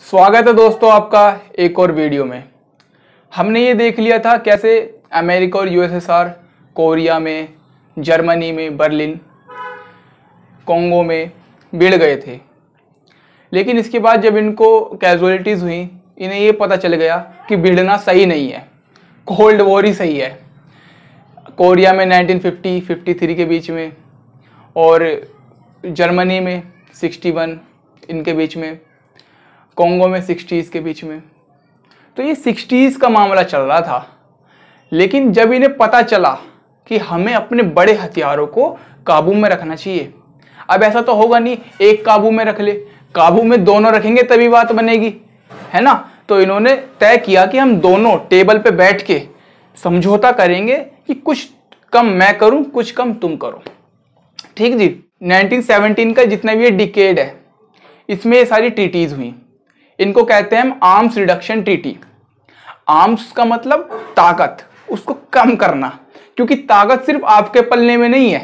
स्वागत है दोस्तों आपका एक और वीडियो में हमने ये देख लिया था कैसे अमेरिका और यूएसएसआर कोरिया में जर्मनी में बर्लिन कोंगो में भिड़ गए थे लेकिन इसके बाद जब इनको कैजुअलिटीज़ हुई इन्हें ये पता चल गया कि भिड़ना सही नहीं है कोल्ड वॉर ही सही है कोरिया में 1950 53 के बीच में और जर्मनी में 61 इनके बीच में कॉन्गो में सिक्सटीज़ के बीच में तो ये सिक्सटीज़ का मामला चल रहा था लेकिन जब इन्हें पता चला कि हमें अपने बड़े हथियारों को काबू में रखना चाहिए अब ऐसा तो होगा नहीं एक काबू में रख ले काबू में दोनों रखेंगे तभी बात बनेगी है ना तो इन्होंने तय किया कि हम दोनों टेबल पे बैठ के समझौता करेंगे कि कुछ कम मैं करूं कुछ कम तुम करो ठीक जी 1917 का जितना भी ये डिकेड है इसमें ये सारी ट्रीटीज़ हुई इनको कहते हैं हम आर्म्स रिडक्शन ट्रीटी आर्म्स का मतलब ताकत उसको कम करना क्योंकि ताकत सिर्फ आपके पलने में नहीं है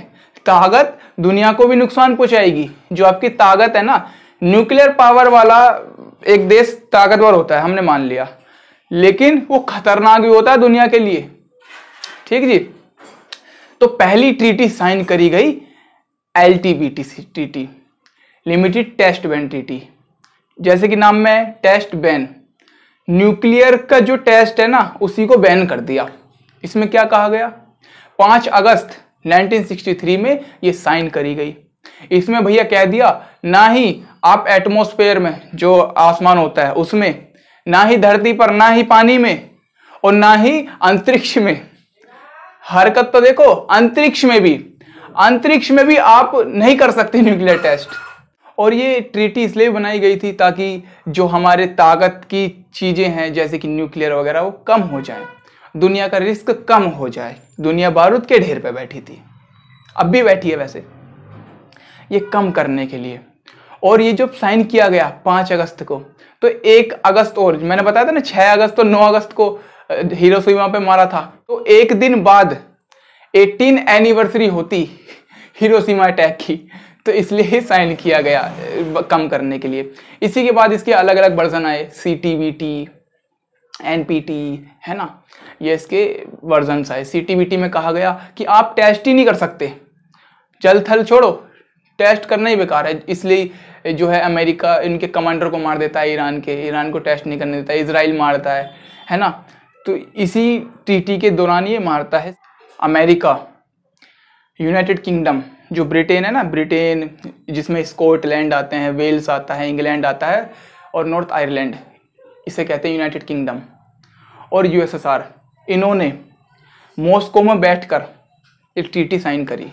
ताकत दुनिया को भी नुकसान पहुंचाएगी जो आपकी ताकत है ना न्यूक्लियर पावर वाला एक देश ताकतवर होता है हमने मान लिया लेकिन वो खतरनाक भी होता है दुनिया के लिए ठीक जी तो पहली ट्रीटी साइन करी गई L T treaty limited test ban treaty जैसे कि नाम में टेस्ट बैन न्यूक्लियर का जो टेस्ट है ना उसी को बैन कर दिया इसमें क्या कहा गया पांच अगस्त 1963 में ये साइन करी गई इसमें भैया कह दिया ना ही आप एटमोस्फेयर में जो आसमान होता है उसमें ना ही धरती पर ना ही पानी में और ना ही अंतरिक्ष में हरकत तो देखो अंतरिक्ष में भी अंतरिक्ष में भी आप नहीं कर सकते न्यूक्लियर टेस्ट और ये ट्रीटी इसलिए बनाई गई थी ताकि जो हमारे ताकत की चीज़ें हैं जैसे कि न्यूक्लियर वगैरह वो कम हो जाए दुनिया का रिस्क कम हो जाए दुनिया बारूद के ढेर पर बैठी थी अब भी बैठी है वैसे ये कम करने के लिए और ये जब साइन किया गया पाँच अगस्त को तो एक अगस्त और मैंने बताया था ना छः अगस्त और नौ अगस्त को हीरो पे मारा था तो एक दिन बाद 18 एनिवर्सरी होती हिरोशिमा अटैक की तो इसलिए साइन किया गया कम करने के लिए इसी के बाद इसके अलग अलग वर्जन आए C T V T N P T है ना ये इसके वर्जनस आए सी टी वी टी में कहा गया कि आप टेस्ट ही नहीं कर सकते जल थल छोड़ो टेस्ट करना ही बेकार है इसलिए जो है अमेरिका इनके कमांडर को मार देता है ईरान के ईरान को टेस्ट नहीं करने देता इसराइल मारता है है ना तो इसी ट्रीटी के दौरान ये मारता है अमेरिका यूनाइटेड किंगडम जो ब्रिटेन है ना ब्रिटेन जिसमें स्कॉटलैंड आते हैं वेल्स आता है इंग्लैंड आता है और नॉर्थ आयरलैंड इसे कहते हैं यूनाइटेड किंगडम और यूएसएसआर इन्होंने मॉस्को में बैठकर एक ट्रीटी साइन करी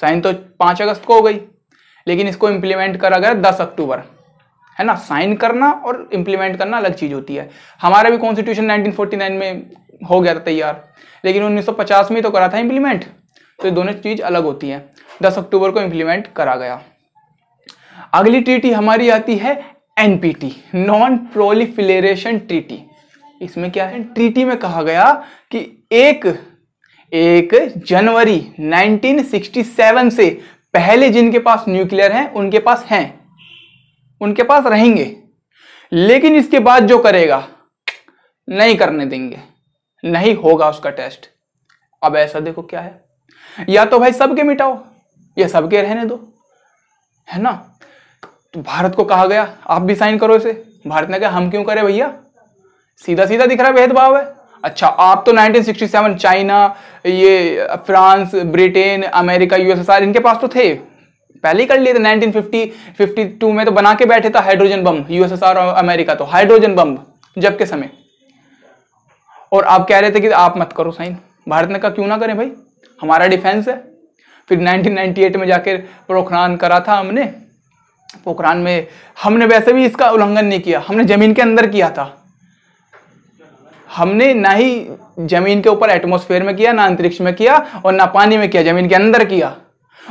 साइन तो पाँच अगस्त को हो गई लेकिन इसको इम्प्लीमेंट करा गया दस अक्टूबर है ना साइन करना और इम्प्लीमेंट करना अलग चीज़ होती है हमारा भी कॉन्स्टिट्यूशन नाइनटीन में हो गया था तैयार लेकिन 1950 में तो करा था इम्प्लीमेंट तो ये दोनों चीज़ अलग होती है दस अक्टूबर को इंप्लीमेंट करा गया अगली ट्रीटी हमारी आती है एनपीटी नॉन प्रोलिफिलेशन ट्रीटी इसमें क्या है ट्रीटी में कहा गया कि एक एक जनवरी 1967 से पहले जिनके पास न्यूक्लियर है उनके पास हैं उनके पास रहेंगे लेकिन इसके बाद जो करेगा नहीं करने देंगे नहीं होगा उसका टेस्ट अब ऐसा देखो क्या है या तो भाई सबके मिटाओ या सबके रहने दो है ना तो भारत को कहा गया आप भी साइन करो इसे भारत ने कहा हम क्यों करें भैया सीधा सीधा दिख रहा है भेदभाव है अच्छा आप तो 1967 चाइना ये फ्रांस ब्रिटेन अमेरिका यूएसएसआर इनके पास तो थे पहले ही कर लिए थे 1950 52 में तो बना के बैठे था हाइड्रोजन बम यूएसएसआर और अमेरिका तो हाइड्रोजन बम जब के समय और आप कह रहे थे कि आप मत करो साइन भारत ने कहा क्यों ना करें भाई हमारा डिफेंस है फिर 1998 में जाकर पोखरान करा था हमने पोखरान में हमने वैसे भी इसका उल्लंघन नहीं किया हमने ज़मीन के अंदर किया था हमने ना ही ज़मीन के ऊपर एटमोसफेयर में किया ना अंतरिक्ष में किया और ना पानी में किया ज़मीन के अंदर किया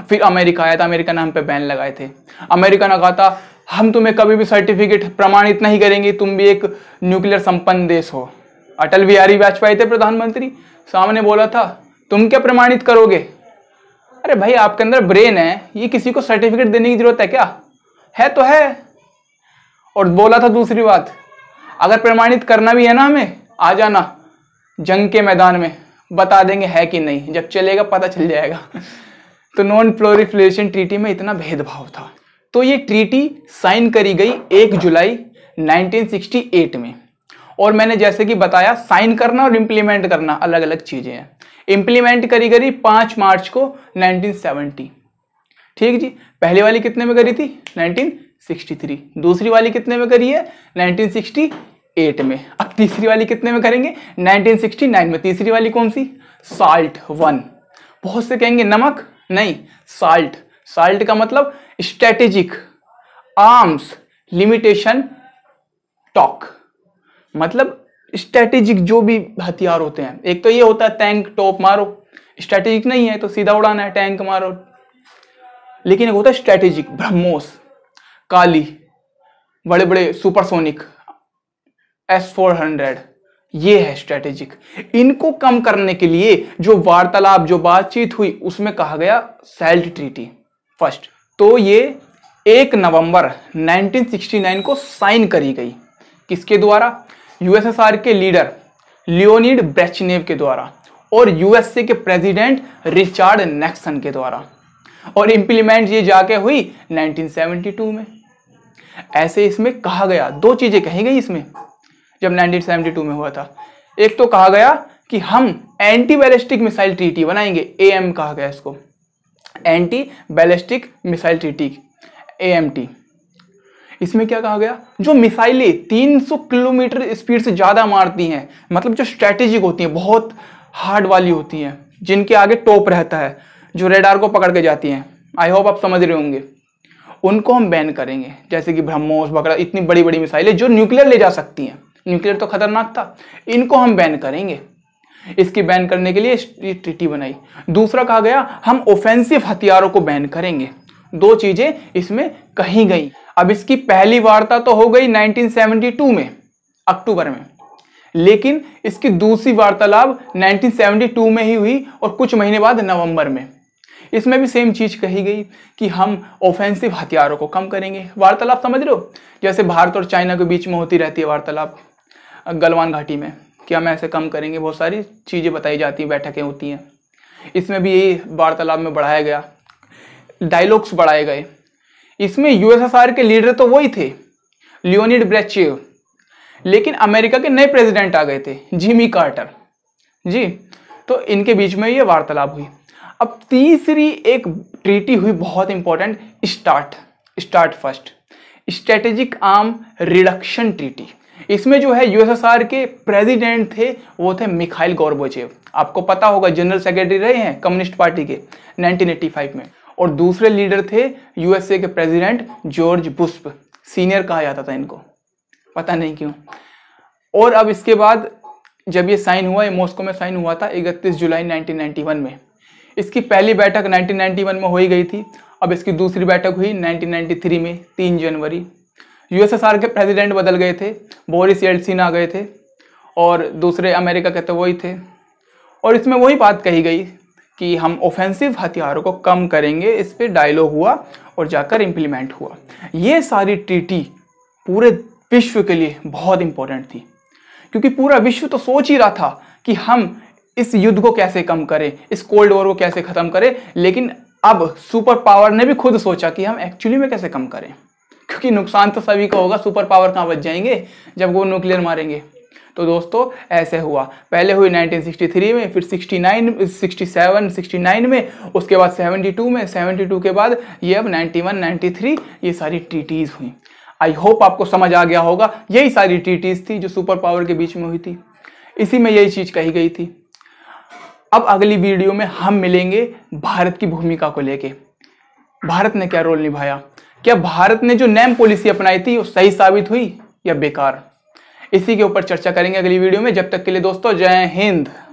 फिर अमेरिका आया था अमेरिका ने हम पे बैन लगाए थे अमेरिका ने कहा था हम तुम्हें कभी भी सर्टिफिकेट प्रमाणित नहीं करेंगे तुम भी एक न्यूक्लियर संपन्न देश हो अटल बिहारी वाजपेयी थे प्रधानमंत्री सामने बोला था तुम क्या प्रमाणित करोगे अरे भाई आपके अंदर ब्रेन है ये किसी को सर्टिफिकेट देने की जरूरत है क्या है तो है और बोला था दूसरी बात अगर प्रमाणित करना भी है ना हमें आ जाना जंग के मैदान में बता देंगे है कि नहीं जब चलेगा पता चल जाएगा तो नॉन प्लोरिफ्लेशन ट्रीटी में इतना भेदभाव था तो ये ट्रीटी साइन करी गई एक जुलाई 1968 में और मैंने जैसे कि बताया साइन करना और इम्प्लीमेंट करना अलग अलग चीज़ें हैं इंप्लीमेंट करी गई पांच मार्च को 1970 ठीक जी पहली वाली कितने में करी थी 1963 दूसरी वाली कितने में करी है 1968 में अब तीसरी वाली कितने में करेंगे 1969 में तीसरी वाली कौन सी साल्ट वन बहुत से कहेंगे नमक नहीं साल्ट साल्ट का मतलब स्ट्रेटेजिक आर्म्स लिमिटेशन टॉक मतलब स्ट्रेटेजिक जो भी हथियार होते हैं एक तो ये होता है टैंक टॉप मारो स्ट्रेटेजिक नहीं है तो सीधा उड़ाना है टैंक मारो लेकिन एक होता है स्ट्रेटेजिक ब्रह्मोस काली बड़े बड़े सुपरसोनिक एस फोर हंड्रेड ये है स्ट्रेटेजिक इनको कम करने के लिए जो वार्तालाप जो बातचीत हुई उसमें कहा गया सेल्ट ट्रीटी फर्स्ट तो ये एक नवंबर 1969 को साइन करी गई किसके द्वारा यूएसएसआर के लीडर लियोनिड ब्रेचनेव के द्वारा और यूएसए के प्रेसिडेंट रिचार्ड नेक्सन के द्वारा और इंप्लीमेंट ये जाके हुई 1972 में ऐसे इसमें कहा गया दो चीजें कही गई इसमें जब 1972 में हुआ था एक तो कहा गया कि हम एंटी बैलिस्टिक मिसाइल ट्रीटी बनाएंगे ए कहा गया इसको anti ballistic missile treaty AMT इसमें क्या कहा गया जो मिसाइलें 300 किलोमीटर स्पीड से ज़्यादा मारती हैं मतलब जो स्ट्रैटेजिक होती हैं बहुत हार्ड वाली होती हैं जिनके आगे टॉप रहता है जो रेडार को पकड़ के जाती हैं आई होप आप समझ रहे होंगे उनको हम बैन करेंगे जैसे कि ब्रह्मोस वगैरह इतनी बड़ी बड़ी मिसाइलें जो न्यूक्लियर ले जा सकती हैं न्यूक्लियर तो खतरनाक था इनको हम बैन करेंगे इसकी बैन करने के लिए ट्रिटी बनाई दूसरा कहा गया हम ऑफेंसिव हथियारों को बैन करेंगे दो चीजें इसमें कही गई अब इसकी पहली वार्ता तो हो गई 1972 में अक्टूबर में लेकिन इसकी दूसरी वार्तालाप 1972 में ही हुई और कुछ महीने बाद नवंबर में इसमें भी सेम चीज कही गई कि हम ऑफेंसिव हथियारों को कम करेंगे वार्तालाप समझ रहे हो जैसे भारत और चाइना के बीच में होती रहती है वार्तालाप गलवान घाटी में कि हम ऐसे कम करेंगे बहुत सारी चीज़ें बताई जाती हैं बैठकें होती हैं इसमें भी यही वार्तालाप में बढ़ाया गया डायलॉग्स बढ़ाए गए इसमें यूएसएसआर के लीडर तो वही थे लियोनिड ब्रेचेव लेकिन अमेरिका के नए प्रेसिडेंट आ गए थे जिमी कार्टर जी तो इनके बीच में ये वार्तालाप हुई अब तीसरी एक ट्रीटी हुई बहुत important start start first strategic arm reduction treaty इसमें जो है यूएसएसआर के प्रेसिडेंट थे वो थे मिखाइल गौरबोचेव आपको पता होगा जनरल सेक्रेटरी रहे हैं कम्युनिस्ट पार्टी के 1985 में और दूसरे लीडर थे यूएसए के प्रेसिडेंट जॉर्ज बुस्प सीनियर कहा जाता था इनको पता नहीं क्यों और अब इसके बाद जब ये साइन हुआ ये मॉस्को में साइन हुआ था इकतीस जुलाई 1991 में इसकी पहली बैठक 1991 में हो ही गई थी अब इसकी दूसरी बैठक हुई 1993 में 3 जनवरी यूएसएसआर के प्रेसिडेंट बदल गए थे बोरिस येल्सिन आ गए थे और दूसरे अमेरिका के तो वही थे और इसमें वही बात कही गई कि हम ऑफेंसिव हथियारों को कम करेंगे इस पर डायलॉग हुआ और जाकर इम्प्लीमेंट हुआ ये सारी ट्रीटी पूरे विश्व के लिए बहुत इंपॉर्टेंट थी क्योंकि पूरा विश्व तो सोच ही रहा था कि हम इस युद्ध को कैसे कम करें इस कोल्ड वॉर को कैसे ख़त्म करें लेकिन अब सुपर पावर ने भी खुद सोचा कि हम एक्चुअली में कैसे कम करें क्योंकि नुकसान तो सभी का होगा सुपर पावर कहाँ बच जाएंगे जब वो न्यूक्लियर मारेंगे तो दोस्तों ऐसे हुआ पहले हुई 1963 में फिर 69 67 69 में उसके बाद 72 में 72 के बाद ये अब 91 93 ये सारी ट्रीटीज हुई आई होप आपको समझ आ गया होगा यही सारी ट्रीटीज थी जो सुपर पावर के बीच में हुई थी इसी में यही चीज कही गई थी अब अगली वीडियो में हम मिलेंगे भारत की भूमिका को लेके भारत ने क्या रोल निभाया क्या भारत ने जो नैम पॉलिसी अपनाई थी वो सही साबित हुई या बेकार इसी के ऊपर चर्चा करेंगे अगली वीडियो में जब तक के लिए दोस्तों जय हिंद